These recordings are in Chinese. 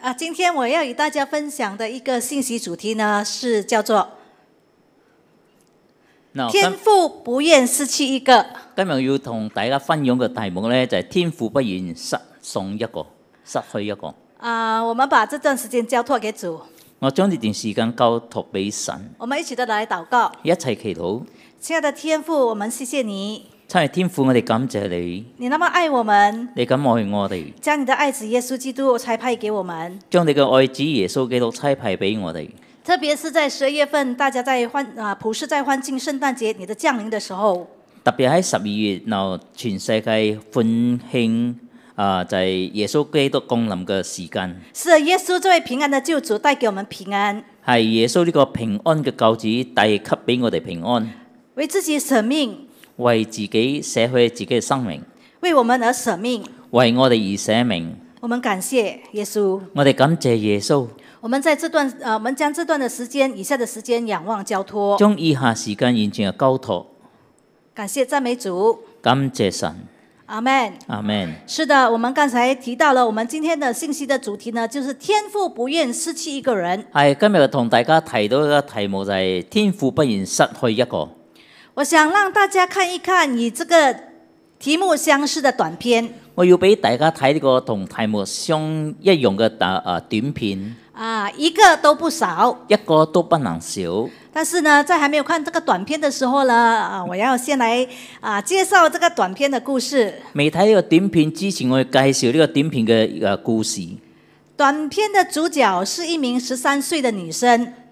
啊，今天我要与大家分享的一个信息主题呢，是叫做“天赋不愿失去一个”。今日要同大家分享嘅题目咧，就系天赋不愿失送一个，失去一个。啊，我们把这段时间交托给主。我将呢段时间交托俾神。我们一起都来祷告，一齐祈祷。亲爱的天赋，我们谢谢你。真系天父，我哋感谢你。你那么爱我们，你咁爱我哋，将你的爱子耶稣基督差派给我们，将你嘅爱子耶稣基督差派俾我哋。特别是在十二月份，大家在欢啊，普世在欢庆圣诞节你的降临的时候，特别喺十二月，然后全世界欢庆啊，就系耶稣基督降临嘅时间。是耶稣作为平安的救主带给我们平安，系耶稣呢个平安嘅救子带给俾我哋平安，为自己舍命。为自己舍去自己嘅生命，为我们而舍命，为我哋而舍命。我们感谢耶稣，我哋感谢耶稣。我们在这段，呃，我们将这段的时间，以下的时间仰望交托，将以下时间完全嘅交托。感谢赞美主，感谢神，阿门，阿门。是的，我们刚才提到了，我们今天的信息的主题呢，就是天父不愿失去一个人。系今日同大家提到嘅题目就系天父不愿失去一个。我想让大家看一看与这个题目相似的短片。我要俾大家睇个同题目相一样嘅啊啊短片啊，一个都不少，一个都不能少。但是呢，在还没有看这个短片的时候呢，啊，我要先来啊介绍这个短片的故事。每睇一个短片之前，我要介绍呢个短片嘅个故事。短片的主角是一名十三岁的女生。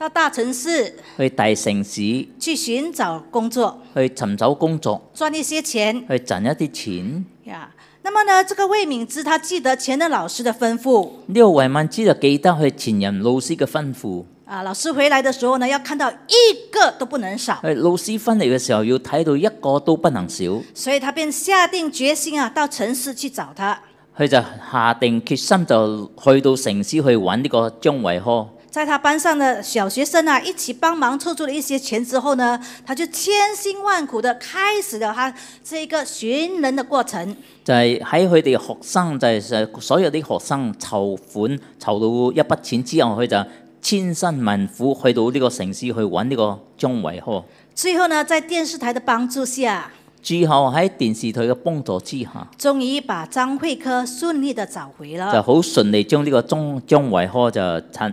到大城市去大城市去寻找工作，去寻找工作，赚一些钱，去赚一啲钱呀。那么呢，这个魏敏芝，他记得前任老师的吩咐，呢个魏敏芝就记得去前任老师嘅吩咐啊。老师回来的时候呢，要看到一个都不能少。老师翻嚟嘅时候要睇到一个都不能少。所以他便下定决心啊，到城市去找他。佢就下定决心，就去到城市去搵呢个张维科。在他班上的小学生啊，一起帮忙凑出了一些钱之后呢，他就千辛万苦的开始了他这一个寻人的过程。就系喺佢哋学生，就系所有啲学生筹款筹到一笔钱之后，佢就千辛万苦去到呢个城市去揾呢个张维科。最后呢，在电视台的帮助下。之後喺電視台嘅幫助之下，終於把張惠科順利地找回了，就好順利將呢個張张惠科就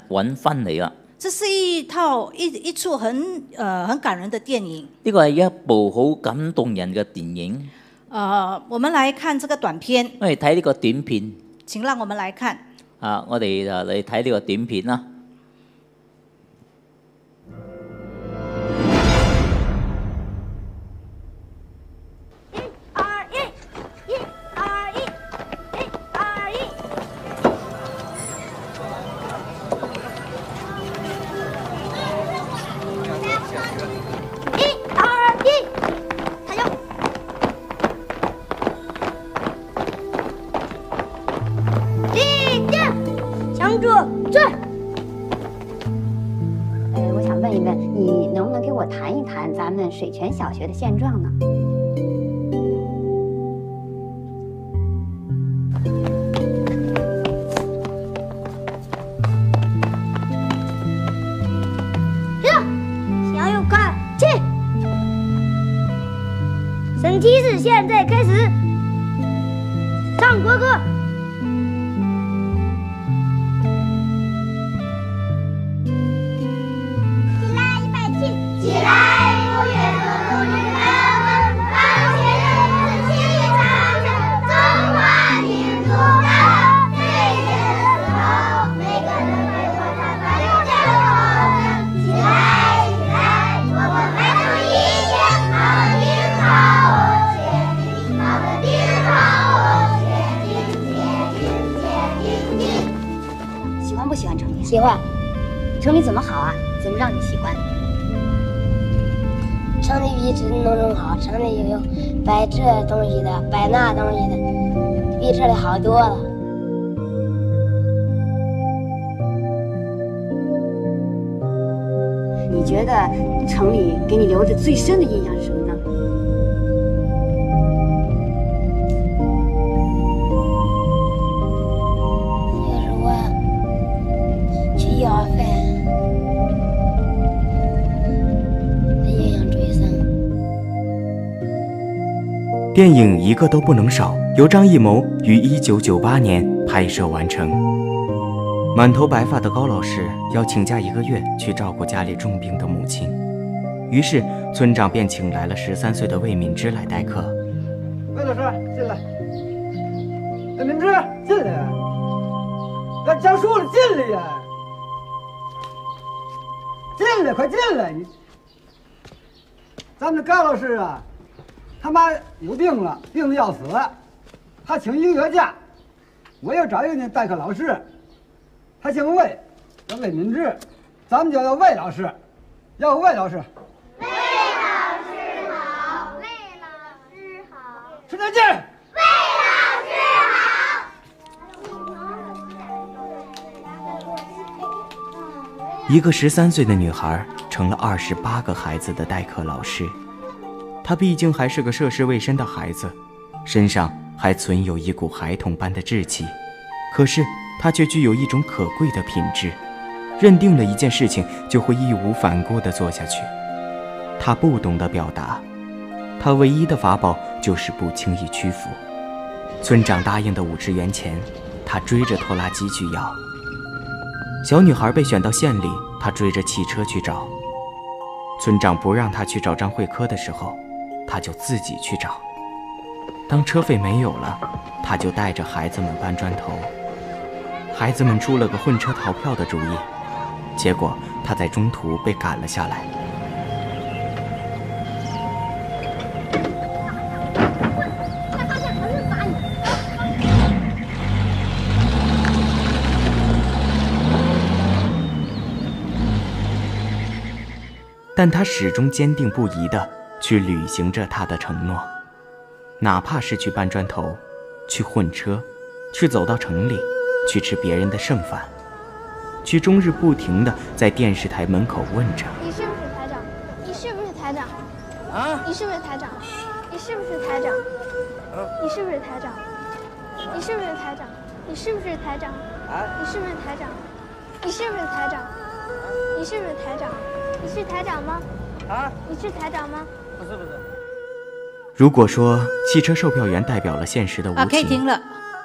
揾翻嚟啦。這是一套一一出很呃很感人的電影，呢個係一部好感動人嘅電影。呃，我们來看這個短片，嚟睇呢個短片。請讓我們來看。啊，我哋就嚟睇呢個短片啦。学的现状呢？行，向右看齐。升旗式现在开始，唱国歌。城里怎么好啊？怎么让你喜欢？城里比城农村好，城里有摆这东西的，摆那东西的，比这里好多了。你觉得城里给你留着最深的印象是什么？电影一个都不能少，由张艺谋于一九九八年拍摄完成。满头白发的高老师要请假一个月去照顾家里重病的母亲，于是村长便请来了十三岁的魏敏芝来代课。魏老师进来，敏芝进来，江束了，进来呀，进来快进来，咱们的高老师啊。他妈有病了，病的要死，他请一个月假。我要找一个那代课老师，他姓魏，叫魏敏志，咱们叫他魏老师。要个魏老师。魏老师好，魏老师好。陈天见。魏老师好。一个十三岁的女孩成了二十八个孩子的代课老师。他毕竟还是个涉世未深的孩子，身上还存有一股孩童般的稚气。可是他却具有一种可贵的品质，认定了一件事情就会义无反顾地做下去。他不懂得表达，他唯一的法宝就是不轻易屈服。村长答应的五十元钱，他追着拖拉机去要；小女孩被选到县里，他追着汽车去找。村长不让他去找张慧科的时候。他就自己去找，当车费没有了，他就带着孩子们搬砖头。孩子们出了个混车逃票的主意，结果他在中途被赶了下来。但他始终坚定不移的。去履行着他的承诺，哪怕是去搬砖头，去混车，去走到城里，去吃别人的剩饭，去终日不停的在电视台门口问着：“你是不是台长？你是不是台长？啊？你是不是台长？你是不是台长？你是不是台长？你是不是台长？你是不是台长？你是不是台长？啊？你是不是台长？你是不是台长？你是台长吗？啊？你是台长吗？”不是不是。如果说汽车售票员代表了现实的无情，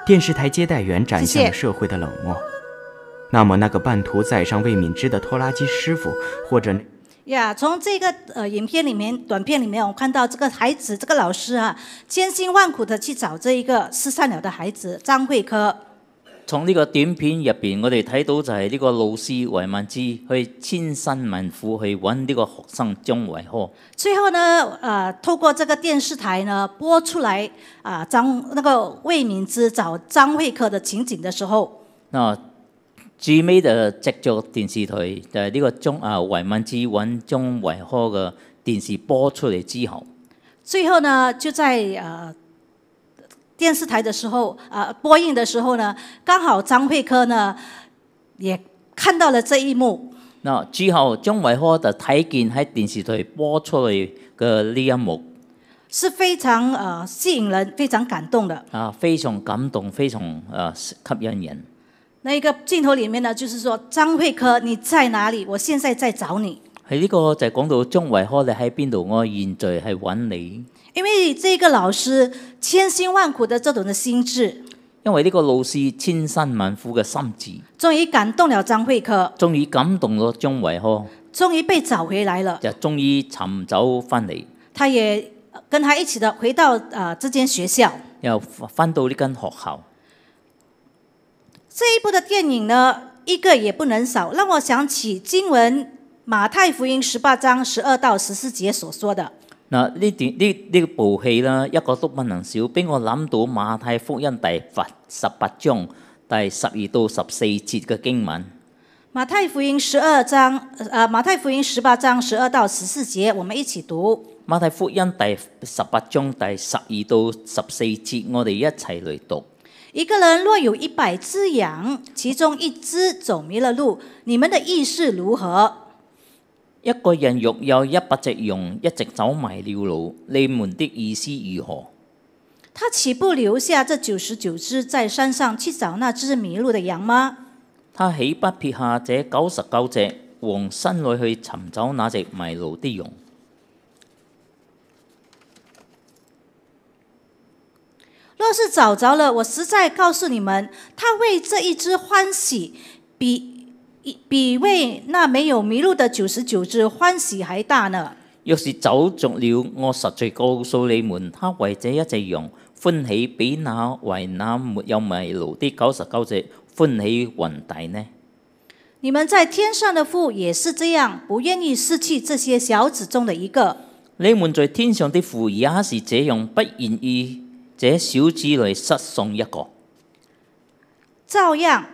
电视台接待员展现了社会的冷漠，那么那个半途载上魏敏芝的拖拉机师傅，或者……呀，从这个呃影片里面短片里面，我看到这个孩子，这个老师啊，千辛万苦的去找这一个失散了的孩子张慧科。从呢個短片入邊，我哋睇到就係呢個老師魏曼芝去千辛萬苦去揾呢個學生張維科。最後呢，啊，透過這個電視台呢播出來啊，張那個魏曼芝找張惠科的情景的時候，啊，最尾就直著電視台就係呢個張啊魏曼芝揾張維科嘅電視播出嚟之後，最後呢，就在啊。电视台的时候，啊，播映的时候呢，刚好张惠科呢，也看到了这一幕。那之后，张惠科就睇见喺电视台播出嘅呢一幕，是非常啊吸引人，非常感动的。啊，非常感动，非常啊吸引人。那个镜头里面呢，就是说张惠科，你在哪里？我现在在找你。喺呢个就讲到张惠科你喺边度？我现在系揾你。因为这个老师千辛万苦的这种的心智，因为呢个老师千辛万苦嘅心智，终于感动了张惠科，终于感动咗张慧科，终于被找回来了，就终于寻找翻嚟。他也跟他一起的回到啊，这间学校，又翻到呢间学校。这一部的电影呢，一个也不能少，让我想起经文马太福音十八章十二到十四节所说的。嗱，呢段呢呢部戲啦，一個都不能少。俾我諗到馬太福音第佛十八章第十二到十四節嘅經文。馬太福音十二章，啊馬太福音十八章十二到十四節，我們一起讀。馬太福音第十八章第十二到十四節，我哋一齊嚟讀。一個人若有一百隻羊，其中一隻走迷了路，你們的意是如何？一個人若有一百隻羊，一直走迷了路，你們的意思如何？他岂不留下這九十九只在山上，去找那隻迷路的羊嗎？他岂不撇下這九十九隻往山裏去尋找那隻迷路的羊？若是找着了，我實在告訴你們，他為這一隻欢喜，比。比为那没有迷路的九十九只欢喜还大呢。若是走着了，我实在告诉你们，他为这一只羊欢喜，比那为那没有迷路的九十九只欢喜还大呢。你们在天上的父也是这样，不愿意失去这些小子中的一个。你们在天上的父也是这样，不愿意这小子里失送一个，照样。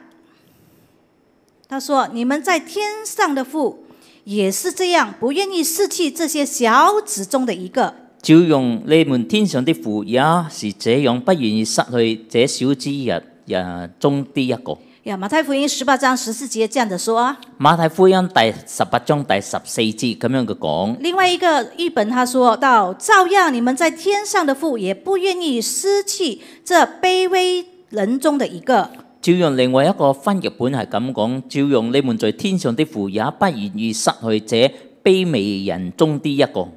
他说：“你们在天上的父也是这样，不愿意失去这些小子中的一个。”就用你们天上的父也是这样，不愿意失去这小子人人中的一个。呀，马太福音十八章十四节这样子说啊。马太福音第十八章第十四节，咁样嘅讲。另外一个译本他说到：“照样，你们在天上的父也不愿意失去这卑微人中的一个。”照用另外一個翻譯本係咁講，照用你們在天上的父也不願意失去這卑微人中的一個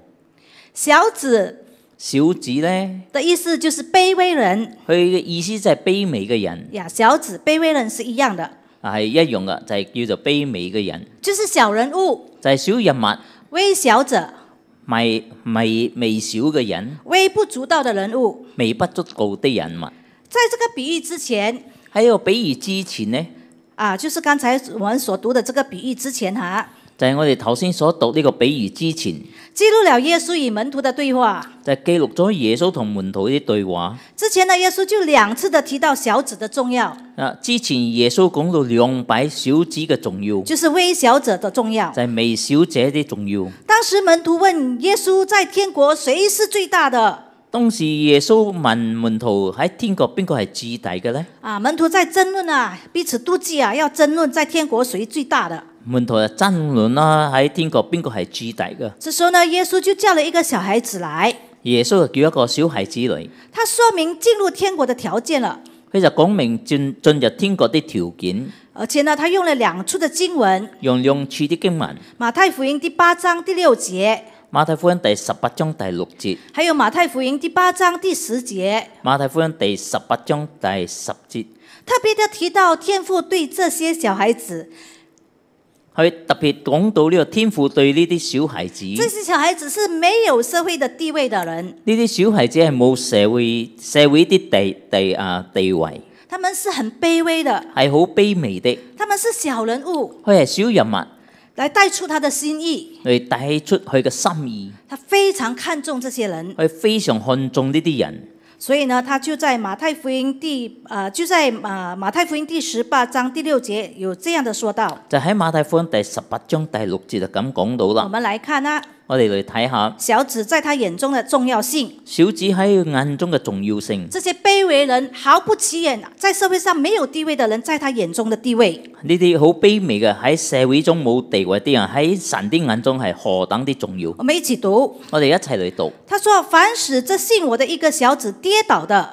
小子。小子呢的意思就是卑微人，佢嘅意思就係卑微嘅人呀。小子卑微人是一樣的，係一樣嘅，就係叫做卑微嘅人，就是小人物，就係小人物微小者，咪咪微小嘅人，微不足道的人物，微不足道的人物。在這個比喻之前。还有比喻之前呢？啊，就是刚才我们所读的这个比喻之前哈，就系我哋头先所读呢个比喻之前，记录了耶稣与门徒的对话。就记录咗耶稣同门徒啲对话。之前呢，耶稣就两次的提到小子的重要。啊，之前耶稣讲到两百小子嘅重要，就是微小者的重要。就系微小者啲重要。当时门徒问耶稣，在天国谁是最大的？当时耶稣问门徒喺天国边个系最大嘅咧？啊，门徒在争论啊，彼此妒忌啊，要争论在天国谁最大的。门徒啊争论啦，喺天国边个系最大嘅？这时候呢，耶稣就叫了一个小孩子来。耶稣就叫一个小孩子来，他说明进入天国的条件了。佢就讲明进进入天国的条件，而且呢，他用了两处的经文。用两处的经文。马太福音第八章第六节。马太福音第十八章第六节，还有马太福音第八章第十节，马太福音第十八章第十节，特别提到天父对这些小孩子，佢特别讲到呢个天父对呢啲小孩子，这些小孩子是没有社会的地位的人，呢啲小孩子系冇社会社会啲地地啊地位，他们是很卑微的，系好卑微的，他们是小人物，佢系小人物。来带出他的心意，嚟带出佢嘅心意。他非常看重这些人，佢非常看重呢啲人，所以呢，他就在马太福音第，啊，就在马马太福音第十八章第六节有这样的说道。就喺马太福音第十八章第六节就咁讲到啦。我们来看啊。我哋嚟睇下小子在他眼中的重要性，小子喺眼中嘅重要性，这些卑微人毫不起眼，在社会上没有地位的人，在他眼中的地位，呢啲好卑微嘅喺社会中冇地位啲人喺神啲眼中系何等啲重要。我们一起读，我哋一齐嚟读。他说：凡使这信我的一个小子跌倒的，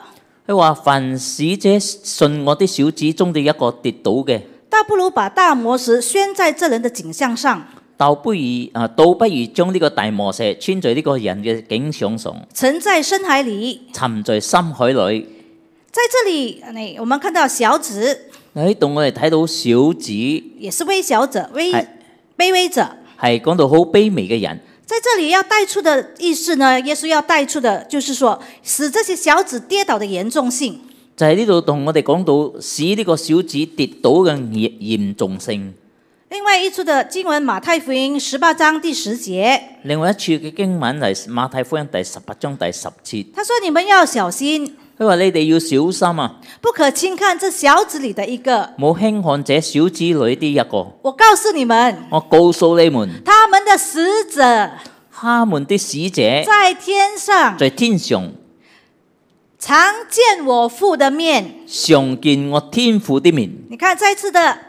佢话凡使这信我的小子中的一个跌倒嘅，倒不如把大磨石拴在这人的颈项上。倒不如啊，倒不如将呢个大魔石穿在呢个人嘅颈上上，沉在深海里，沉在深海里。在这里，你我们看到小子，诶，同我哋睇到小子，也是微小者，微卑微者，系讲到好卑微嘅人。在这里要带出的意思呢，耶稣要带出的，就是说，使这些小子跌倒嘅严重性，就喺呢度同我哋讲到使呢个小子跌倒嘅严严重性。另外一处的经文《马太福音》十八章第十节。另外一处的经文是《马太福音》第十八章第十节。他说：“你们要小心。”他话：“你哋要小心啊！”不可轻看这小子里的一个。冇轻看这小子里的一个。我告诉你们。我告诉你们。他们的使者。他们的使者在天上。在天上，常见我父的面。常见我天父的面。你看，这次的。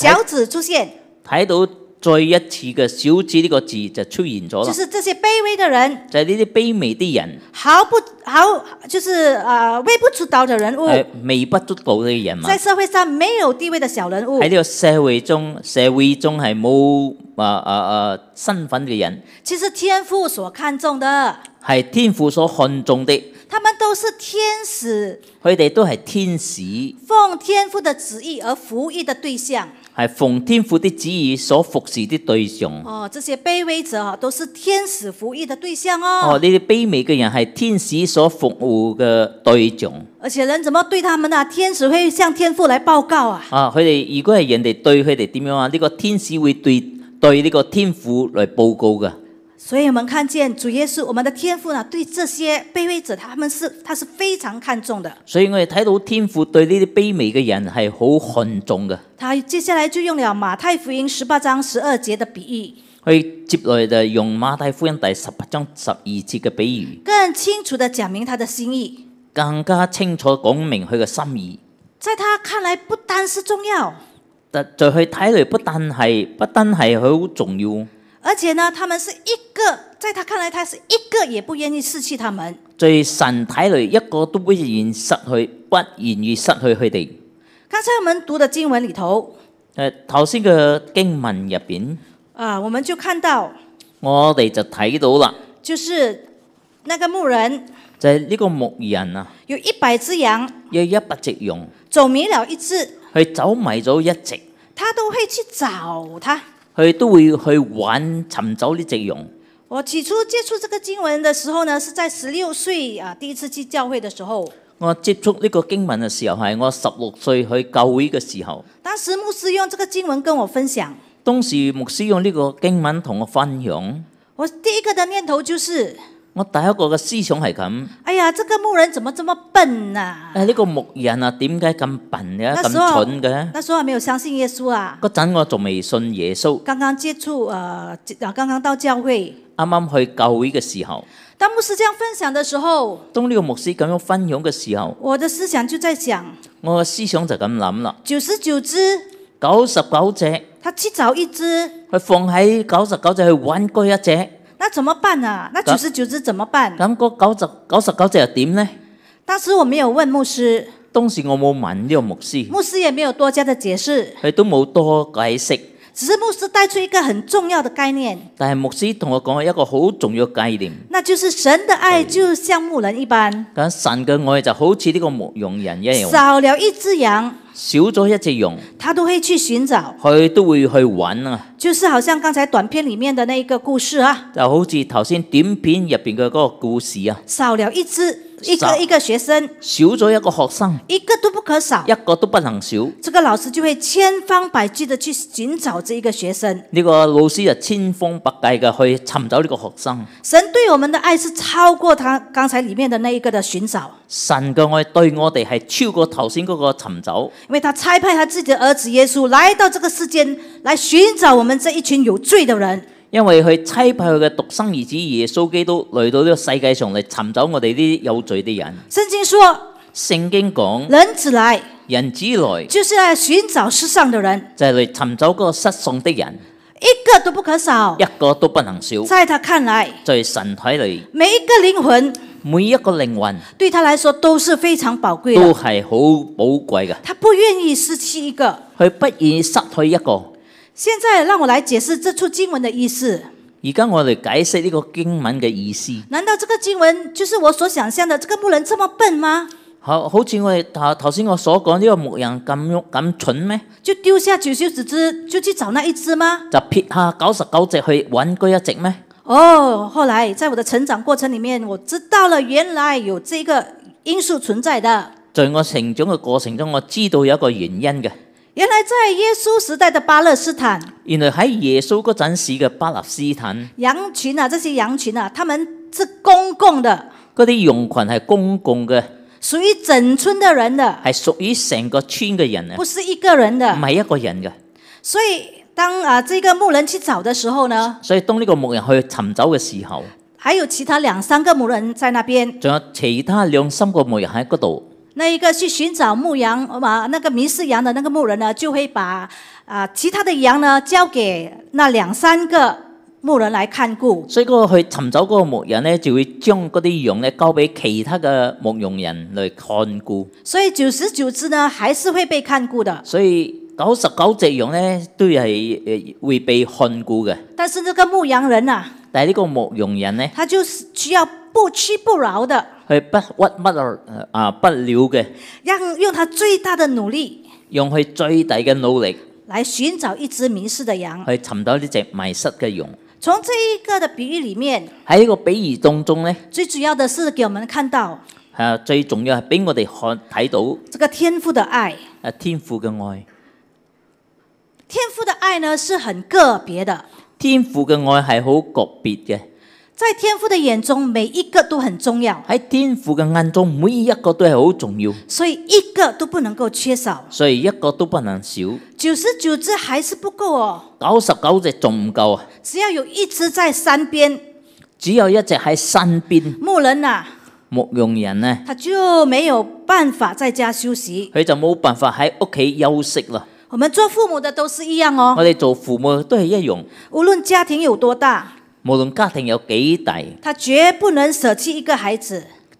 小子出现，睇到再一次嘅小子呢个字就出现咗啦。就是这些卑微的人，就呢啲卑微的人，毫不好，就是啊微不足道的人物，微不足道嘅人嘛，在社会上没有地位的小人物喺呢个社会中，社会中系冇啊啊啊身份嘅人。其实天父所看重的系天父所看重的。他们都是天使，佢哋都系天使，奉天父的旨意而服役的对象，系奉天父的旨意所服侍的对象。哦，这些卑微者啊，都是天使服役的对象哦。哦，呢啲卑微嘅人系天使所服务嘅对象。而且人怎么对他们啊？天使会向天父来报告啊。啊，佢哋如果系人哋对佢哋点样啊？呢个天使会对对呢个天父来报告嘅。所以我们看见主耶稣我们的天赋呢，对这些卑微者，他们是他是非常看重的。所以我哋睇到天赋对呢啲卑微嘅人系好看重嘅。他接下来就用了马太福音十八章十二节的比喻。佢接来就用马太福音第十八章十二节嘅比喻，更清楚地讲明他的心意。更加清楚讲明佢嘅心意。在他看来不单是重要，但在佢睇嚟不但系不单系好重要。而且呢，他们是一个，在他看来，他是一个也不愿意失去他们。在神睇嚟，一个都不愿失去，不愿意失去佢哋。刚才我们读的经文里头，诶，头先嘅经文入边，啊，我们就看到我哋就睇到啦，就是那个牧人，就系呢个牧人啊，有一百只羊，有一百只羊走迷了一只，佢走迷咗一只，他都会去找他。佢都會去揾尋找呢隻羊。我起初接觸這個經文的時候呢，是在十六歲啊第一次去教會的時候。我接觸呢個經文嘅時候係我十六歲去教會嘅時候。當時牧師用这個經文跟我分享。當時牧師用呢個經文同我分享。我第一個的念頭就是。我第一个嘅思想系咁。哎呀，这个牧人怎么这么笨啊？诶，呢个牧人啊，点解咁笨嘅，咁蠢嘅？那时候还没有相信耶稣啊。嗰阵我仲未信耶稣。刚刚接触诶，啊，刚刚到教会。啱啱去教会嘅时候，当牧师这样分享嘅时候，当呢个牧师咁样分享嘅时候，我的思想就在想，我嘅思想就咁谂啦。九十九只，九十九只，他只走一只，佢放喺九十九只去揾嗰一只。那怎么办啊？那九十九只怎么办？咁嗰九十九十九只又点呢？当时我没有问牧师，当时我冇问呢个牧师，牧师也没有多加的解释，佢都冇多解释，只是牧师带出一个很重要的概念。但系牧师同我讲一个好重要概念，那就是神的爱就像牧人一般。咁神嘅爱就好似呢个牧羊人一样，少了一只羊。少咗一只羊，他都会去寻找，佢都会去揾啊！就是好像刚才短片里面的那一个故事啊，就好似头先短片入边嘅嗰个故事啊，少了一只。一个一个学生少咗一个学生，一个都不可少，一个都不能少。这个老师就会千方百计的去寻找这一个学生。呢个老师就千方百计嘅去寻找呢个学生。神对我们的爱是超过他刚才里面的那一个的寻找。神嘅爱对我哋系超过头先嗰个寻找。因为他差派他自己的儿子耶稣来到这个世间，来寻找我们这一群有罪的人。因为佢期派佢嘅独生儿子耶稣基督嚟到呢个世界上嚟寻找我哋啲有罪啲人。圣经说，圣经讲人子来，人子来，就是在寻找失上的人，就嚟寻找个失丧的人，一个都不可少，一个都不能少。在他看来，在神睇嚟，每一个灵魂，每一个灵魂，对他来说都是非常宝贵，都系好宝贵嘅。他不愿意失去一个，佢不愿意失去一个。现在让我来解释这处经文的意思。而家我嚟解释呢个经文嘅意思。难道这个经文就是我所想象的？这个牧人这么笨吗？好好似我头头先我所讲呢个牧人咁咁蠢咩？就丢下九十九只就去找那一只吗？就撇下九十九只去揾嗰一只咩？哦，后来在我的成长过程里面，我知道了原来有这个因素存在的。在我成长嘅过程中，我知道有一个原因嘅。原来在耶稣时代的巴勒斯坦，原来喺耶稣嗰阵时嘅巴勒斯坦，羊群啊，这些羊群啊，他们是公共的，嗰啲羊群系公共嘅，属于整村的人的，系属于成个村嘅人啊，不是一个人的，唔系一个人嘅，所以当啊，这个牧人去找的时候呢，所以当呢个牧人去寻找嘅时候，还有其他两三个牧人在那边，仲有其他两三个牧人喺嗰度。那一个去寻找牧羊，把那个迷失羊的那个牧人呢，就会把啊其他的羊呢交给那两三个牧人来看顾。所以嗰个去寻找嗰个牧人呢，就会将嗰啲羊呢交俾其他嘅牧羊人来看顾。所以久而久之呢，还是会被看顾的。所以。九十九只羊咧，都系诶會被看顧嘅。但是呢個牧羊人啊，但系呢個牧羊人咧，他就是需要不屈不挠的，去不屈不挠啊，不了嘅，让用他最大的努力，用佢最大嘅努力，来寻找一隻迷失嘅羊，去尋到呢只迷失嘅羊。從这一個的比喻里面，喺呢個比喻當中咧，最主要的是给我們看到，啊，最重要係俾我哋看睇到这個天父的爱。啊，天父嘅愛。天父的爱呢，是很个别的。天父嘅爱系好个别嘅，在天父的眼中，每一个都很重要。喺天父嘅眼中，每一个都系好重要，所以一个都不能够缺少。所以一个都不能少。九十九只还是不够哦。九十九只仲唔够啊？只要有只在山边，只有一只喺山边，牧人啊，牧羊人呢，他就没有办法在家休息，佢就冇办法喺屋企休息啦。我们做父母的都是一样哦。我哋做父母都系一样，无论家庭有多大，无论家庭有几大，他绝不能舍弃一个孩子。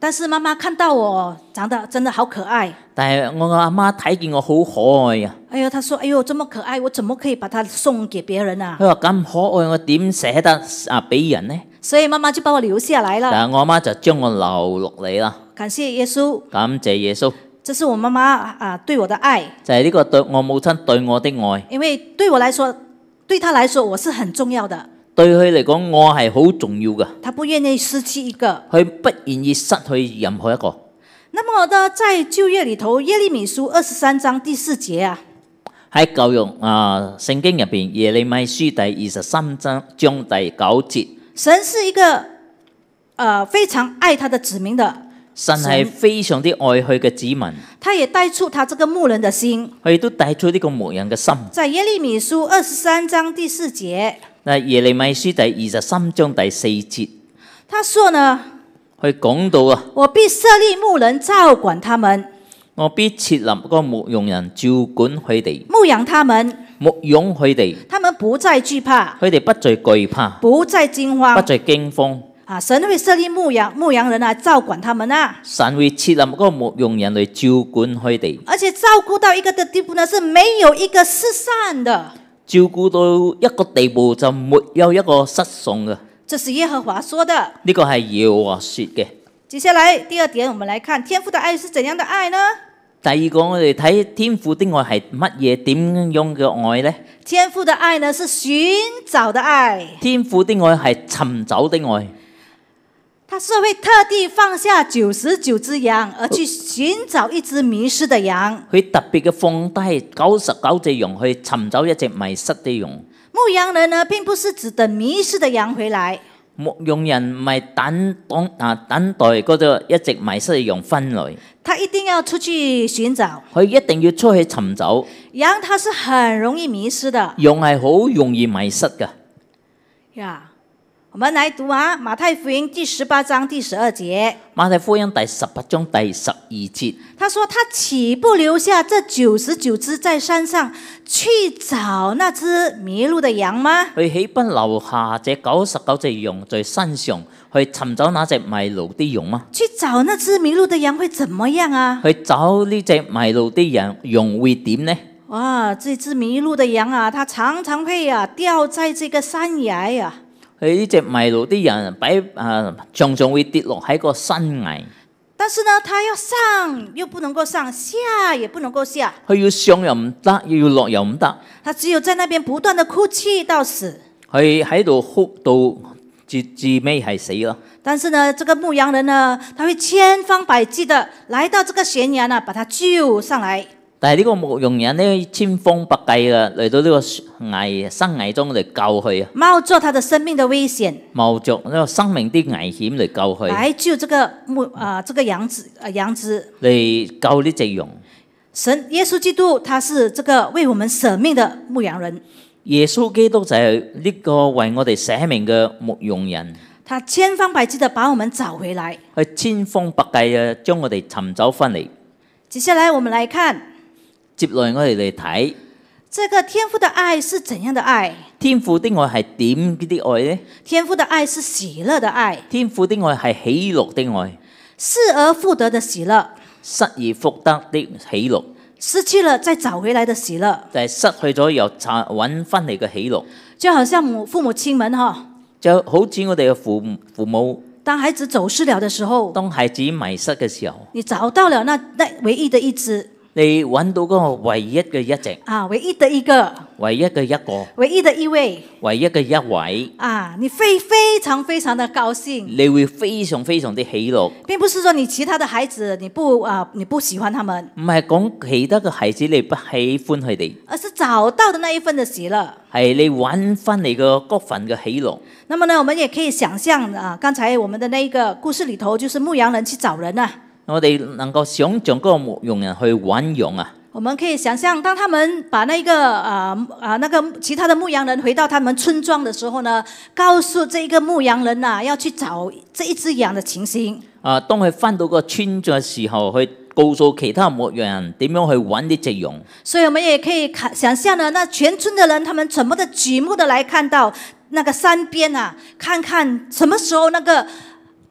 但是妈妈看到我长得真的好可爱，但系我阿妈睇见我好可爱啊！哎呦，她说：“哎呦，这么可爱，我怎么可以把它送给别人啊？”她话咁可爱，我点舍得啊俾人呢？所以妈妈就把我留下来了。啊，我阿妈就将我留落嚟啦。感谢耶稣，感谢耶稣，这是我妈妈啊对我的爱，就系呢个对我母亲对我的爱。因为对我来说，对她来说，我是很重要的。对佢嚟讲，我系好重要噶。他不愿意失去一个，佢不愿意失去任何一个。那么呢，在就业里头，耶利米书二十三章第四节啊，喺旧约啊，圣经入边，耶利米书第二十三章章第九节，神是一个，呃，非常爱他的子民的，神系非常之爱佢嘅子民，他也带出他这个牧人的心，佢都带出呢个牧人嘅心。在耶利米书二十三章第四节。那耶利米书第二十三章第四节，他说呢，佢讲到啊，我必设立牧人照管他们，我必设立个牧用人照管佢哋，牧养他们，牧养佢哋，他们不再惧怕，佢哋不再惧怕，不再惊慌，不再惊慌。啊，神会设立牧羊牧羊人嚟照管他们啊，神会设立个牧用人来照管佢哋，而且照顾到一个的地步呢，是没有一个失散的。照顾到一个地步就没有一个失送嘅。这是耶和华说的。呢个系耶和华说嘅。接下来第二点，我们来看天赋的爱是怎样的爱呢？第二个我哋睇天赋的爱系乜嘢？点样嘅爱呢？天赋的爱呢是寻找的爱。天赋的爱系寻找的爱。他是会特地放下九十九只羊，而去寻找一只迷失的羊。佢特别嘅放低九十九只羊，去寻找一只迷失的羊。牧羊人呢，并不是只等迷失的羊回来。牧羊人咪等等啊，等待嗰只一只迷失的羊翻来。他一定要出去寻找。佢一定要出去寻找。羊，它是很容易迷失的。羊系好容易迷失噶。呀。我们来读啊，《马太福音》第十八章第十二节，《马太福音》第十八章第十二节。他说：“他岂不留下这九十九只在山上，去找那只迷路的羊吗？”他岂不留下这九十九只羊在山上，去寻找那只迷路的羊吗？去找那只迷路的羊会怎么样啊？去找那只迷路的羊，羊会点呢？哇！这只迷路的羊啊，它常常会啊掉在这个山崖呀。佢呢只迷路啲人，擺啊常常會跌落喺個山崖。但是呢，他要上又不能够上，下也不能够下。佢要上又唔得，又要落又唔得。他只有在那边不断的哭泣到死。佢喺度哭到至至尾系死咯。但是呢，这个牧羊人呢，他会千方百计的来到这个悬崖呢，把他救上来。但系呢個牧羊人呢，千方百計嘅嚟到呢個危生危中嚟救佢啊！冒着他的生命的危險，冒着呢個生命啲危險嚟救佢。嚟救這个牧啊，這个羊子啊，羊子嚟救呢只羊。神耶穌基督，他是这個為我們舍命的牧羊人。耶穌基督就係呢個為我哋舍命嘅牧羊人。他千方百计地把我們找回來。佢千方百计啊，將我哋尋找翻嚟。接下來，我们来看。接来我哋嚟睇，这个天赋的爱是怎样的爱？天赋的爱系点啲啲爱呢？天赋的爱是喜乐的爱。天赋的爱系喜乐的爱。失而复得的喜乐，失而复得的喜乐，失去了再找回来的喜乐，就系失去咗又找揾翻嚟嘅喜乐。就好像母父母亲们嗬，就好似我哋嘅父父母，当孩子走失了的时候，当孩子迷失嘅时候，你找到了那那唯一的一只。你揾到个唯一嘅一只啊，唯一的一个，唯一嘅一个，唯一的一位，唯一嘅一位啊！你非非常非常的高兴，你会非常非常的喜乐，并不是说你其他的孩子你不啊，你不喜欢他们，唔系讲其他嘅孩子你不喜欢佢哋，而是找到的那一份的喜乐，系你揾翻你个各份嘅喜乐。那么呢，我们也可以想象啊，刚才我们的那一个故事里头，就是牧羊人去找人啊。我哋能够想象个牧羊人去玩羊啊！我们可以想象，当他们把那个啊啊那个其他的牧羊人回到他们村庄的时候呢，告诉这一个牧羊人啊，要去找这一只羊的情形。啊，当佢翻到个村庄时候，佢告诉其他牧羊人点样去玩呢只羊。所以，我们也可以想象呢，那全村的人，他们全部的举目的来看到那个山边啊，看看什么时候那个。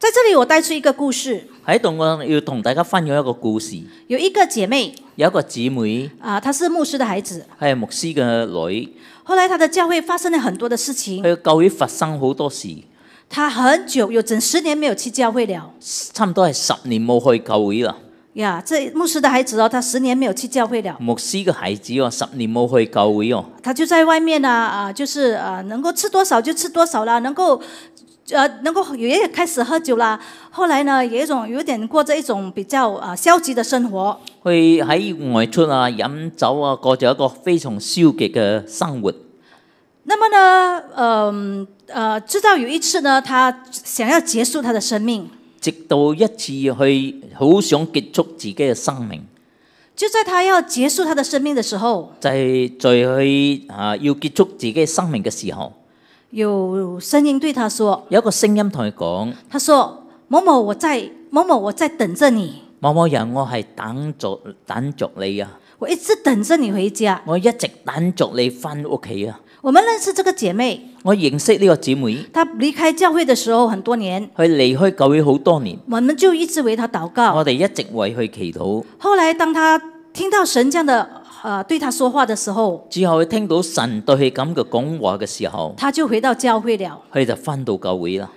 在这里，我带出一个故事。喺度我，要同大家分享一个故事。有一个姐妹，有一个姊妹啊，她是牧师的孩子。系牧师嘅女。后来，她的教会发生了很多的事情。佢教会发生好多事。她很久有整十年没有去教会了。差唔多系十年冇去教会啦。呀，这牧师的孩子哦，他十年没有去教会了。牧师嘅孩子哦，十年冇去教会哦。他就在外面啦啊，就是啊，能够吃多少就吃多少啦，能够。呃，能够有啲开始喝酒啦，后来呢，有一种有点过着一种比较啊消极的生活，去喺外出啊饮酒啊，过着一个非常消极嘅生活。那么呢，嗯，呃，直到有一次呢，他想要结束他的生命，直到一次去好想结束自己嘅生命，就在他要结束他的生命的时候，就系就去啊要结束自己生命嘅时候。有声音对他说：有一个声音同佢讲，他说：某某我在，某某我在等着你。某某人我系等着等着你啊！我一直等着你回家，我一直等着你翻屋企啊！我们认识这个姐妹，我认识呢个姊妹，她离开教会的时候很多年，佢离开教会好多年，我们就一直为她祷告，我哋一直为佢祈祷。后来当她听到神这样的。啊，对他说话的时候，之后听到神对佢咁嘅讲话嘅时候，他就回到教会了，佢就翻到教会啦。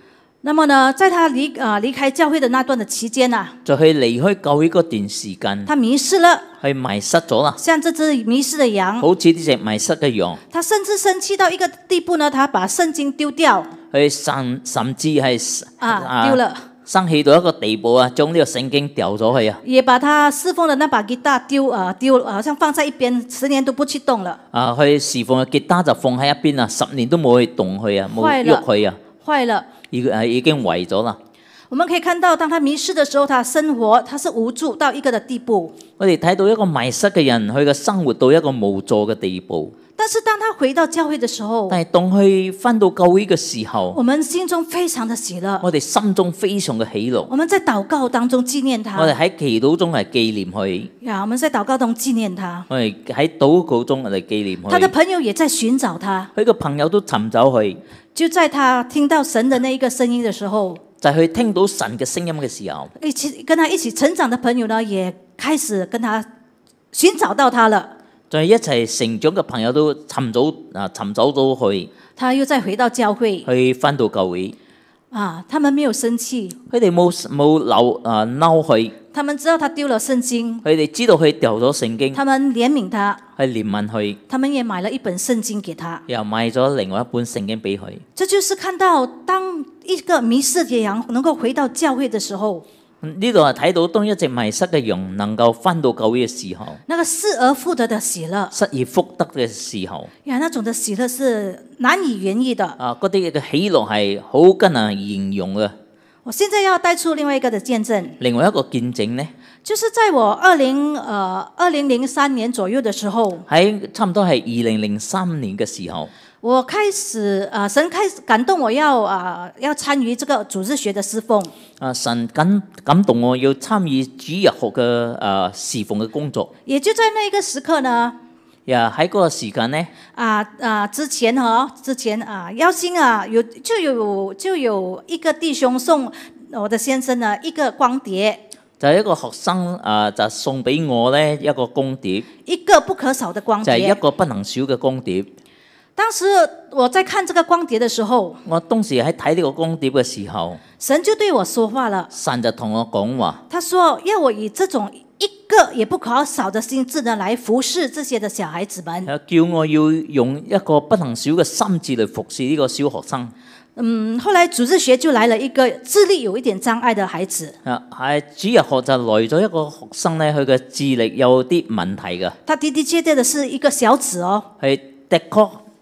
那么呢，在他离啊离开教会的那段的期间呢，就去离开教会嗰段时间，他迷失了，佢迷失咗啦，像这只迷失的羊，好似呢只迷失嘅羊，他甚至生气到一个地步呢，他把圣经丢掉，佢甚甚至系啊丢了。生气到一個地步啊，將呢個神經掉咗去啊！也把他侍奉的那把吉他丢啊，丢，好像放在一边，十年都不去动了。啊，佢侍奉嘅吉他就放喺一边啊，十年都冇去动佢啊，冇喐佢啊，坏了。已诶，已经毁咗啦。我们可以看到，当他迷失的时候，他生活他是无助到一个嘅地步。我哋睇到一个迷失嘅人，佢嘅生活到一个无助嘅地步。但是当他回到教会的时候，但系当佢翻到教会嘅时候，我们心中非常的喜乐，我哋心中非常嘅喜乐。我们在祷告当中纪念他，我哋喺祈祷中系纪念佢。呀，我们在祷告中纪念他，我哋喺祷告中我纪念佢。他的朋友也在寻找他，佢个朋友都寻找佢。就在他听到神的那一个声音的时候，在佢听到神嘅声音嘅时候，一起跟他一起成长的朋友呢，也开始跟他寻找到他了。就系一齐成长嘅朋友都寻早啊寻早咗去，他又再回到教会去翻到教会啊！他们没有生气，佢哋冇冇闹啊嬲佢。他们知道他丢了圣经，佢哋知道佢掉咗圣经，他们怜悯他，系怜悯佢。他们也买了一本圣经给他，又买咗另外一本圣经俾佢。这就是看到当一个迷失嘅羊能够回到教会的时候。呢度系睇到当一只迷失嘅羊能够翻到旧嘅时候，那个失而复得的喜乐，失而复得嘅时候，呀，那种的喜乐是难以言喻的。啊，嗰啲嘅喜乐系好艰难形容嘅。我现在要带出另外一个的见证。另外一个见证呢？就是在我二零诶二零零三年左右嘅时候，喺差唔多系二零零三年嘅时候。我开始啊，神开始感动我要啊，要参与这个主日学的侍奉。啊，神感感动我要参与主日学嘅诶侍奉嘅工作。也就在那个时刻呢，呀，喺个时间呢。啊啊，之前哦，之前啊，邀星啊，有就有就有一个弟兄送我的先生呢一个光碟。就一个学生啊，就送俾我呢一个光碟。一个不可少的光碟。就一个不能少嘅光碟。当时我在看这个光碟的时候，我当时喺睇呢个光碟嘅时候，神就对我说话了。神就同我讲话，他说要我以这种一个也不可少的心智呢，来服侍这些的小孩子们。叫我要用一个不能少嘅心智嚟服侍呢个小学生。嗯，后来主日学就来了一个智力有一点障碍嘅孩子。啊，系主日学就来咗一个学生呢，佢嘅智力有啲问题嘅。他的的确确的是一个小子哦，系的确。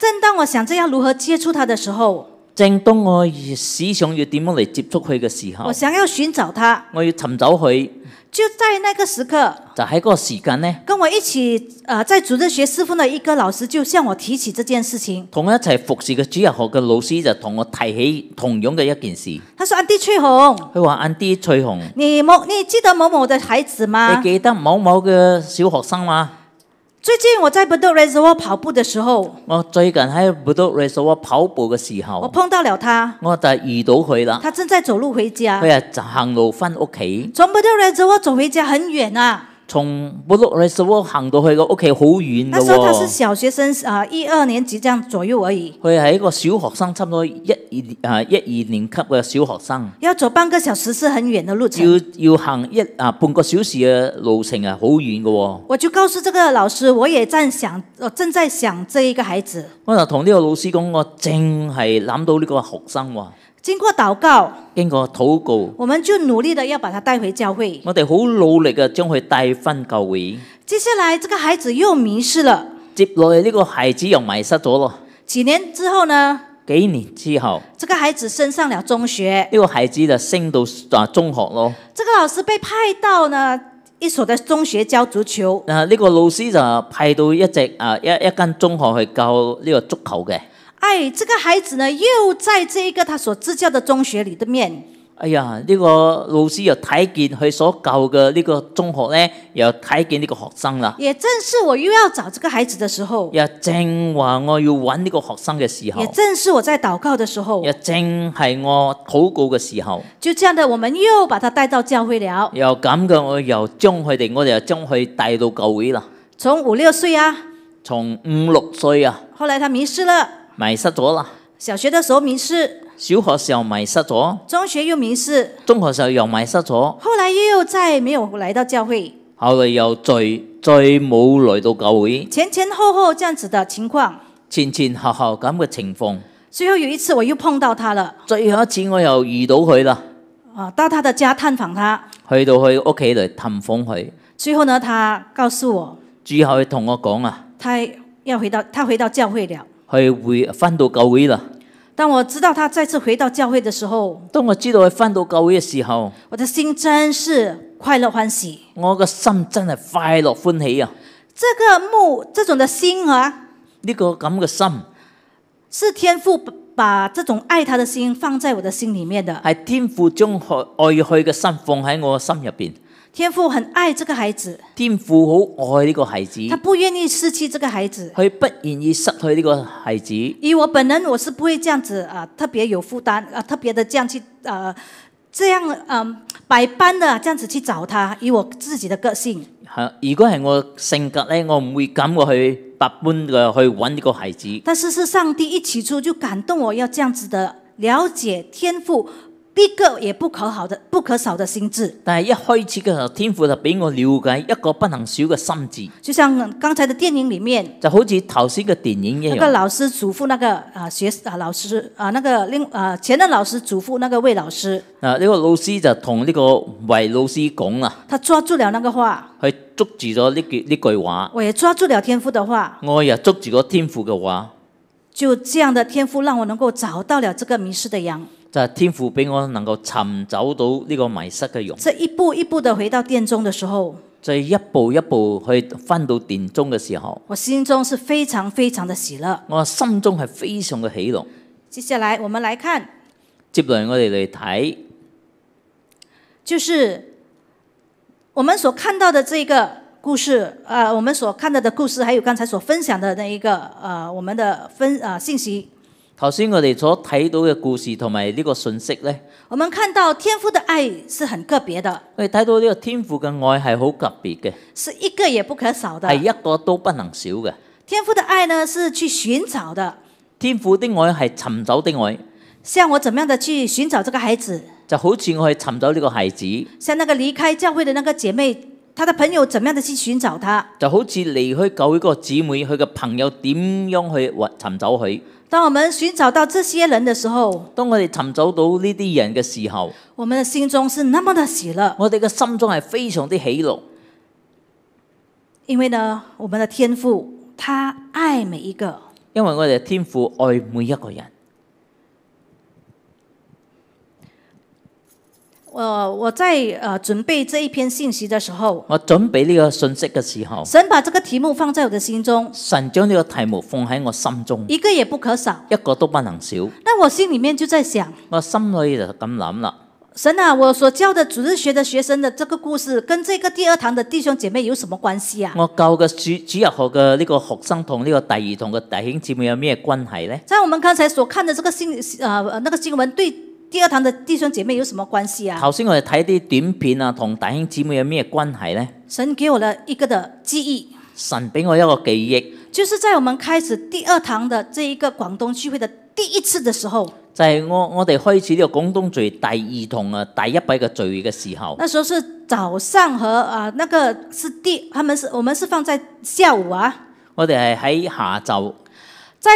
正当我想这样如何接触他的时候，正当我思想要点样嚟接触佢嘅时候，我想要寻找他，我要寻找佢。就在那个时刻，就喺个时间呢，跟我一起啊，在主织学师傅的一个老师就向我提起这件事情。同一齐服侍嘅主日学嘅老师就同我提起同样嘅一件事。他说：安迪翠红，佢话安迪翠红，你某你记得某某嘅孩子吗？你记得某某嘅小学生吗？最近我在 Budok Reservoir 跑步的时候，我最近喺 Budok Reservoir 跑步嘅时候，我碰到了他，我就遇到佢啦。他正在走路回家，佢啊就行路翻屋企。从 Budok Reservoir 走回家很远啊。从 b u l a k Reservoir 行到去个屋企好远噶喎。佢他是小學生啊，一二年级这样左右而已。佢係一個小學生，差唔多一啊一二年級嘅小學生。要走半個小時是很遠嘅路程。要要行一啊半個小時嘅路程啊，好遠噶喎。我就告訴這個老師，我也在想，我正在想這一個孩子。我就同呢個老師講，我正係諗到呢個學生喎。经过祷告，经过祷告，我们就努力的要把他带回教会。我哋好努力嘅将佢带翻教会。接下来，这个孩子又迷失了。接落嚟呢个孩子又迷失咗咯。几年之后呢？几年之后，这个孩子升上了中学。呢个孩子就升到啊中学咯。这个老师被派到呢一所的中学教足球。啊，呢个老师就派到一只啊一一间中学去教呢个足球嘅。哎，这个孩子呢，又在这一个他所支教的中学里的面。哎呀，呢个老师又睇见佢所教嘅呢个中学呢，又睇见呢个学生啦。也正是我又要找这个孩子的时候，也正话我要揾呢个学生嘅时候，也正是我在祷告的时候，也正系我祷告嘅时候。就这样的，我们又把他带到教会了。又咁嘅，我又将佢哋，我又将佢带到教会啦。从五六岁啊，从五六岁啊，后来他迷失了。迷失咗啦！小学的时候迷失，小学时候迷失咗，中学又迷失，中学时候又迷失咗，后来又再没有来到教会，后来又再再冇来到教会，前前后后这样子的情况，前前后后咁嘅情况。最后有一次我又碰到他了，最后一次我又遇到佢啦，啊，到他的家探访他，去到佢屋企嚟探访佢。最后呢，他告诉我，最后同我讲啊，他要回到，他回到教会了。去会翻到教会啦！当我知道他再次回到教会的时候，当我知道佢翻到教会嘅时候，我的心真是快乐欢喜。我个心真系快乐欢喜啊！这个目，这种的心啊，呢个咁嘅心，是天父把这种爱他的心放在我的心里面的，系天父将爱佢嘅心放喺我心入边。天父很爱这个孩子，天父好爱呢个孩子，他不愿意失去这个孩子，佢不愿意失去呢个孩子。以我本人，我是不会这样子啊，特别有负担啊，特别的这样去啊，这样嗯，百般的这样子去找他。以我自己的个性，如果系我性格咧，我唔会咁我去百般嘅去揾呢个孩子。但是是上帝一起初就感动我要这样子的了解天赋。第一个也不可好的不可少的心智，但系一开始嘅时候，天赋就俾我了解一个不能少嘅心智。就像刚才嘅电影里面，就好似头先嘅电影一样。个老师嘱咐那个啊学啊老师啊，那个另啊前任老师嘱咐那个魏老师。啊呢个老师就同呢个魏老师讲啦，他抓住了那个话，佢捉住咗呢句呢句话。我也抓住了天赋的话，我也捉住咗天赋嘅话。就这样的天赋，让我能够找到了这个迷失的羊。这天赋俾我能够寻找到呢个迷失嘅羊。这一步一步的回到殿中的时候，就一步一步去翻到殿中嘅时候，我心中是非常非常的喜乐。我心中系非常嘅喜乐。接下来我们来看，接来我哋嚟睇，就是我们所看到的这个。故事，呃，我们所看到的故事，还有刚才所分享的那一个，呃，我们的分啊信息。头先我哋所睇到嘅故事同埋呢个信息咧，我们看到天父的爱是很特别的。我哋睇到呢个天父嘅爱系好特别嘅，是一个也不可少的，系一个都不能少嘅。天父的爱呢，是去寻找的。天父的爱系寻找的爱，像我怎么样的去寻找这个孩子，就好似我去寻找呢个孩子。像那个离开教会的那个姐妹。他的朋友怎么样的去寻找他？就好似离开教会个姊妹，佢嘅朋友点样去寻找佢？当我们寻找到这些人的时候，当我哋寻找到呢啲人嘅时候，我们的心中是那么的喜乐。我哋嘅心中系非常的喜乐，因为呢，我们的天父他爱每一个，因为我哋天父爱每一个人。呃，我在呃准备这一篇信息的时候，我准备呢个信息嘅时候，神把这个题目放在我的心中，神将呢个题目放喺我心中，一个也不可少，一个都不能少。那我心里面就在想，我心里就咁谂啦，神啊，我所教的主日学的学生的这个故事，跟这个第二堂的弟兄姐妹有什么关系啊？我教嘅主主日学嘅呢个学生同呢个第二堂嘅弟兄姐妹有咩关系呢？在我们刚才所看的这个新呃，那个新闻对。第二堂的弟兄姐妹有什么关系啊？头先我哋睇啲短片啊，同弟兄姊妹有咩关系呢？神给我了一个的记忆。神俾我一个记忆，就是在我们开始第二堂的这一个广东聚会的第一次的时候，就系我我哋开始呢个广东聚第二堂啊，第一批嘅聚会嘅时候。那时候是早上和啊，那个是第，他们是我们是放在下午啊。我哋系喺下昼。在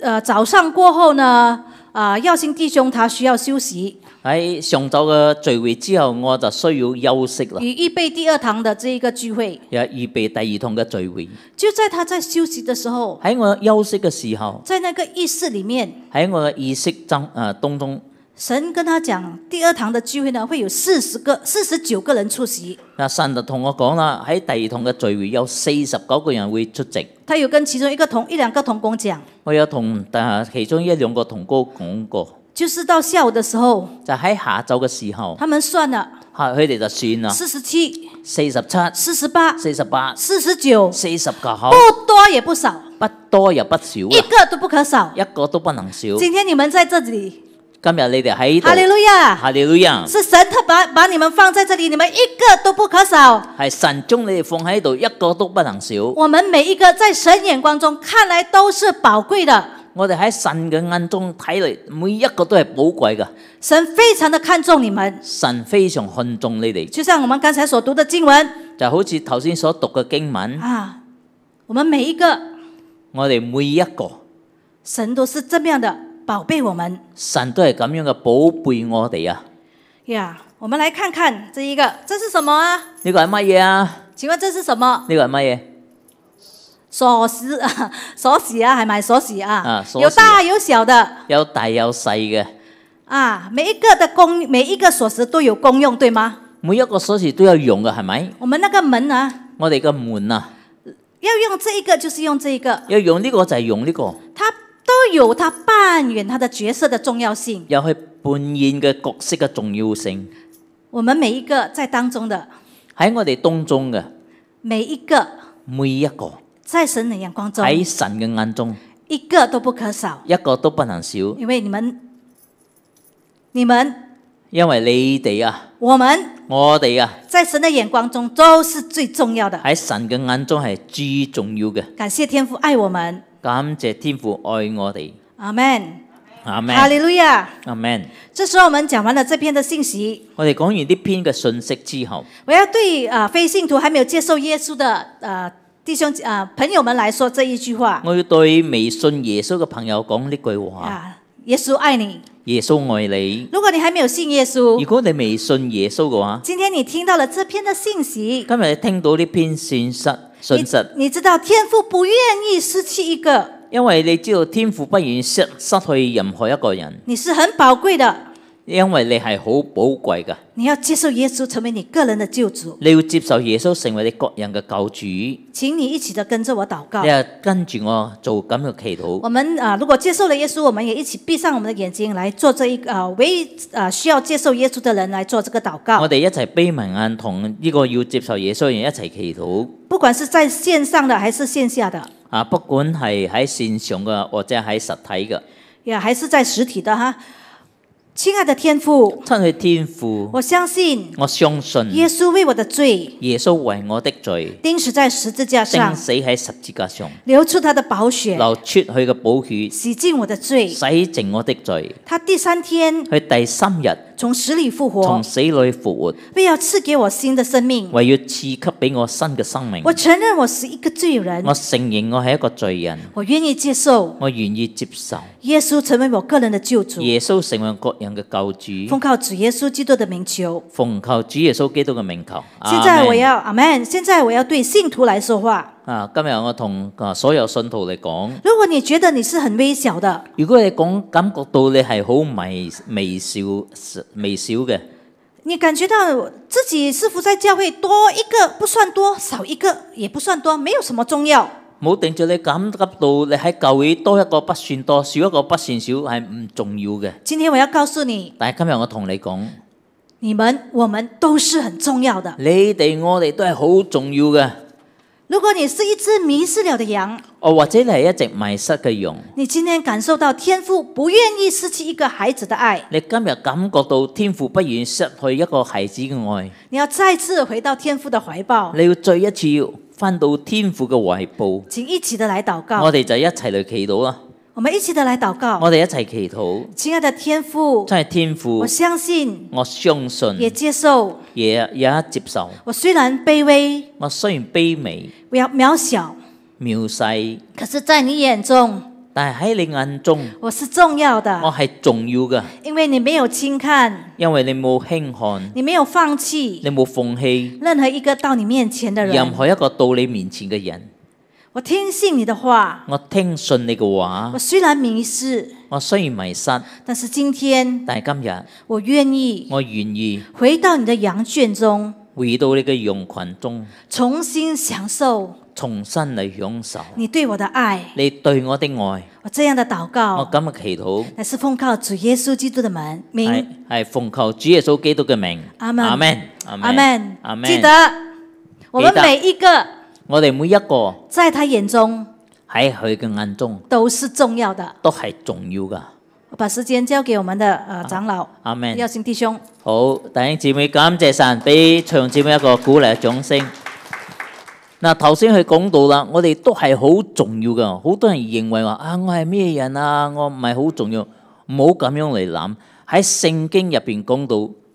呃早上过后呢？啊，耀星弟兄，他需要休息。喺上昼嘅聚会之后，我就需要休息啦。以预备第二堂的这一个聚会。也预备第二堂嘅聚会。就在他在休息的时候。喺我休息嘅时候。在那个意识里面。喺我嘅意识中，啊，当中。神跟他讲，第二堂的聚会呢，会有四十个、四十九个人出席。那神就同我讲啦，喺第二堂嘅聚会有四十九个人会出席。他有跟其中一个同一两个同工讲。我有同但系其中一两个同工讲过，就是到下午的时候，就喺下昼嘅时候。他们算了，吓，佢哋就算啦，四十七、四十七、四十八、四十八、四十九、四十九，不多也不少，不多也不少，一个都不可少，一个都不能少。今天你们在这里。今日你哋喺度，是神特把把你们放在这里，你们一个都不可少。系神将你哋放喺度，一个都不能少。我们每一个在神眼光中看来都是宝贵的。我哋喺神嘅眼中睇嚟，每一个都系宝贵嘅。神非常的看重你们。神非常看重你哋。就像我们刚才所读的经文，就好似头先所读嘅经文啊。我们每一个，我哋每一个，神都是咁样嘅。宝贝，我们神都系咁样嘅宝贝，我哋啊，呀，我们来看看这一个，这是什么啊？呢个系乜嘢啊？请问这是什么？呢个系乜嘢？锁匙啊，锁匙啊，系咪锁匙啊？啊，有大有小的，有大有细嘅。啊，每一个的功，每一个锁匙都有功用，对吗？每一个锁匙都有用嘅，系咪？我们那个门啊？我哋个门啊？要用这一个就是用这一个，要用呢个就系用呢个。它。有他扮演他的角色的重要性，有佢扮演嘅角色嘅重要性。我们每一个在当中的喺我哋当中嘅每一个每一个，在神嘅眼光中喺神嘅眼中一个都不可少，一个都不能少。因为你们，你们，因为你哋啊，我们我哋啊，在神嘅眼光中都是最重要的喺神嘅眼中系最重要嘅。感谢天父爱我们。感谢天父爱我哋。阿门，阿门，哈利路亚，阿门。这时候我们讲完了这篇的信息。我哋讲完呢篇嘅信息之后，我要对啊非信徒还没有接受耶稣的啊弟兄啊朋友们来说这一句话。我要对未信耶稣嘅朋友讲呢句话。耶稣爱你，耶稣爱你。如果你还没有信耶稣，如果你未信耶稣嘅话，今天你听到了这篇的信息。今日听到呢篇信息。你你知道天父不愿意失去一个，因为你知道天父不愿失失去任何一个人。你是很宝贵的。因为你系好宝贵噶，你要接受耶稣成为你个人的救主。你要接受耶稣成为你个人嘅救主。请你一起的跟着我祷告。你呀，跟住我做咁嘅祈祷。我们啊，如果接受了耶稣，我们也一起闭上我们的眼睛，来做这一个唯一啊需要接受耶稣的人来做这个祷告。我哋一齐闭埋眼，同呢个要接受耶稣嘅人一齐祈祷。不管是在线上的还是线下的，啊，不管系喺线上嘅或者喺实体嘅，呀，还是在实体的哈。亲爱的天父，亲爱的天父，我相信，我相信，耶稣为我的罪，耶稣为我的罪，钉死在十字架上，钉死在十字架上，流出他的宝血，流出佢的宝血，洗净我的罪，洗净我的罪。他第三天，他第三日。从死里复活，从死里复活，为要赐给我新的生命，为要赐给比我新嘅生命。我承认我是一个罪人，我承认我系一个罪人，我愿意接受，我愿意接受。耶稣成为我个人的救主，耶稣成为个人嘅救主。奉靠主耶稣基督的名求，奉靠主耶稣基督嘅名求。现在我要阿门，现在我要对信徒来说话。啊！今日我同啊所有信徒嚟讲，如果你觉得你是很微小的，如果你讲感觉到你系好微微笑微笑嘅，你感觉到自己似乎在教会多一个不算多，少一个也不算多，没有什么重要。冇定住你感觉到你喺教会多一个不算多，少一个不算少，系唔重要嘅。今天我要告诉你，但系今日我同你讲，你们、我们都是很重要的。你哋、我哋都系好重要嘅。如果你是一只迷失了的羊，哦，或者你系一只迷失嘅羊，你今天感受到天父不愿意失去一个孩子的爱，你今日感觉到天父不愿意失去一个孩子嘅爱，你要再次回到天父的怀抱，你要再一次翻到天父嘅怀抱，请一起的来祷告，我哋就一齐嚟祈祷啦。我们一起的来祷告，我哋一齐祈祷。亲爱的天父，真系天父，我相信，我相信，也接受，也也接受。我虽然卑微，我虽然卑微，渺渺小，渺细，可是在你眼中，但系喺你眼中，我是重要的，我系重要嘅，因为你没有轻看，因为你冇轻看，你没有放弃，你冇放弃。任何一个到你面前的人，任何一个到你面前嘅人。我听信你的话，我听信你嘅话。我虽然迷失，我虽然迷失，但是今天，但系今日，我愿意，我愿意回到你的羊圈中，回到你嘅羊群中，重新享受，重新嚟享受你对我的爱，你对我的爱。我这样的祷告，我今日祈祷，乃是奉靠主耶稣基督的名，系奉靠主耶稣基督嘅名。阿门，阿门，阿门，阿门。记得我们每一个。我哋每一个，在他眼中喺佢嘅眼中，都是重要的，都系重要噶。把时间交给我们的诶长老，阿门，有请弟兄。好，弟兄姊妹，感谢神俾长姊妹一个鼓励掌声。嗱，头先佢讲到啦，我哋都系好重要噶。好多人认为话啊，我系咩人啊？我唔系好重要，唔好咁样嚟谂。喺圣经入边讲到。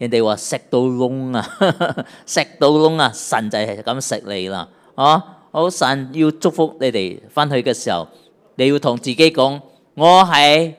人哋話食到窿啊，食到窿啊，神就係咁食你啦，哦，好神要祝福你哋翻去嘅時候，你要同自己講，我係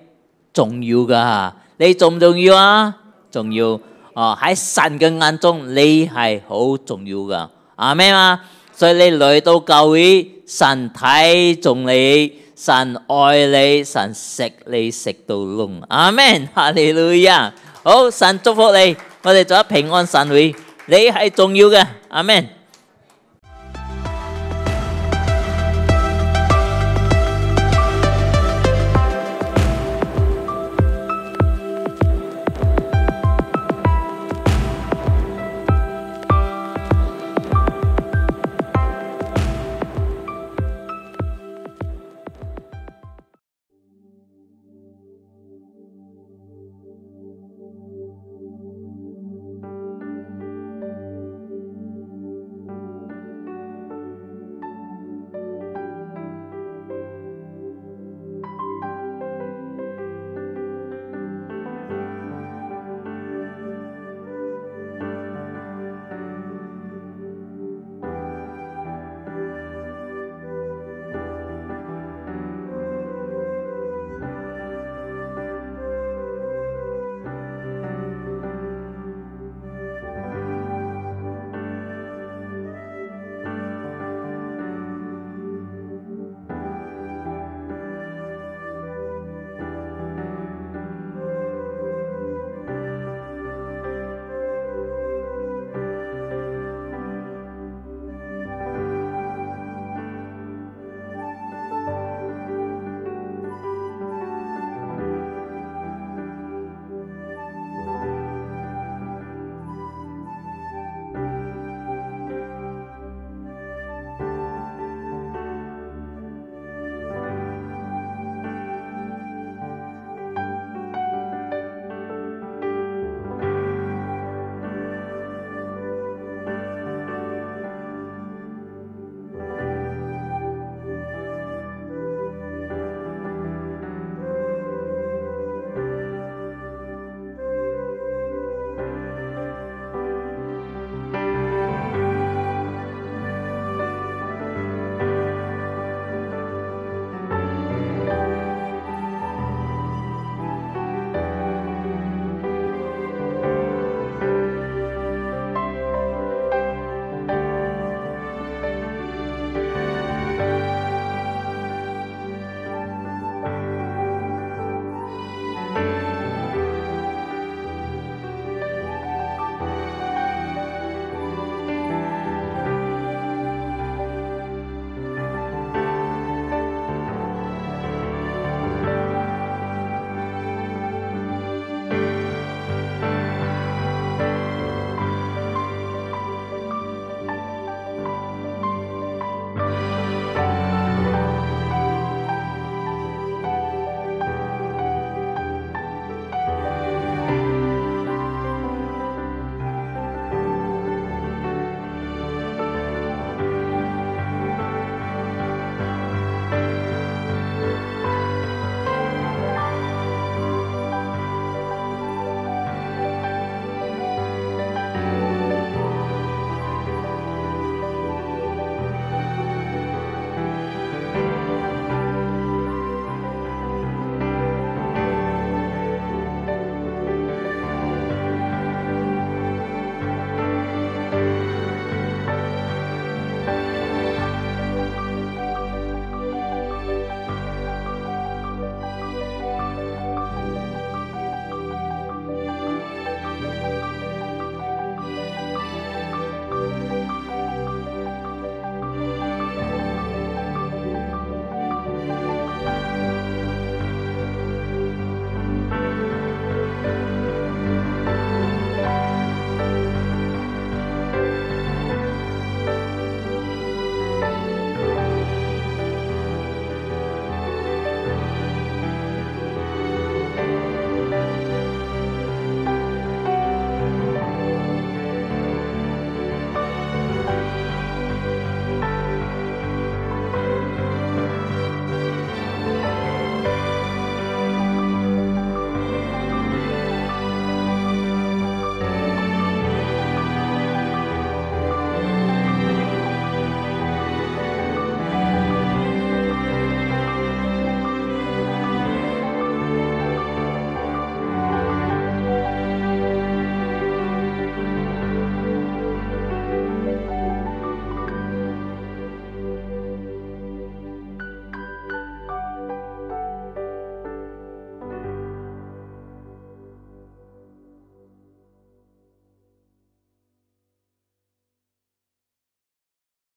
重要噶，你重唔重要啊？重要，哦喺神嘅眼中你係好重要噶，阿咩啊？所以你來到教會，神睇重你，神愛你，神食你食到窿，阿咩？哈利路啊？好神祝福你。我哋做平安神会，你系重要嘅，阿 m a n